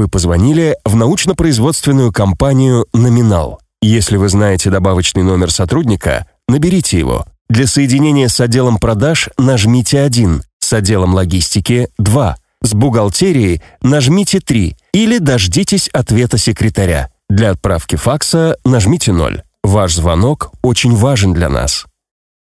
Вы позвонили в научно-производственную компанию «Номинал». Если вы знаете добавочный номер сотрудника, наберите его. Для соединения с отделом продаж нажмите 1, с отделом логистики – 2, с бухгалтерией нажмите 3 или дождитесь ответа секретаря. Для отправки факса нажмите 0. Ваш звонок очень важен для нас.